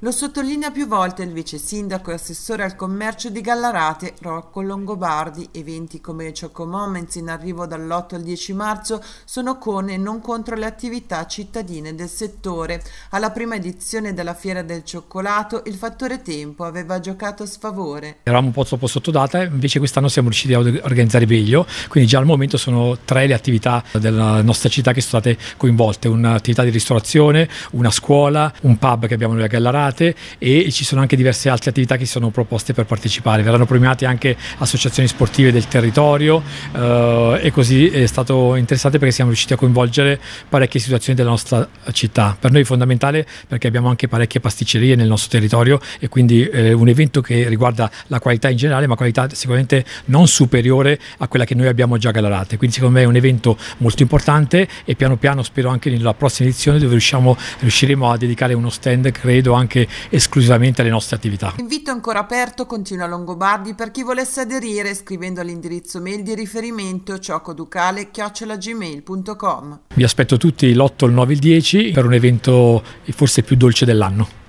Lo sottolinea più volte il vice sindaco e assessore al commercio di Gallarate, Rocco Longobardi. Eventi come Choco Moments in arrivo dall'8 al 10 marzo sono con e non contro le attività cittadine del settore. Alla prima edizione della Fiera del Cioccolato il fattore tempo aveva giocato a sfavore. Eravamo un po' troppo sottodata, invece quest'anno siamo riusciti a organizzare meglio, quindi già al momento sono tre le attività della nostra città che sono state coinvolte, un'attività di ristorazione, una scuola, un pub che che abbiamo noi a Gallarate e ci sono anche diverse altre attività che sono proposte per partecipare. Verranno premiate anche associazioni sportive del territorio eh, e così è stato interessante perché siamo riusciti a coinvolgere parecchie situazioni della nostra città. Per noi è fondamentale perché abbiamo anche parecchie pasticcerie nel nostro territorio e quindi eh, un evento che riguarda la qualità in generale, ma qualità sicuramente non superiore a quella che noi abbiamo già a Gallarate. Quindi secondo me è un evento molto importante e piano piano spero anche nella prossima edizione dove riusciamo, riusciremo a dedicare uno stand brand, credo anche esclusivamente alle nostre attività. Invito ancora aperto, continua Longobardi, per chi volesse aderire scrivendo all'indirizzo mail di riferimento cioccoducale-gmail.com. Vi aspetto tutti l'8, il 9 e il 10 per un evento forse più dolce dell'anno.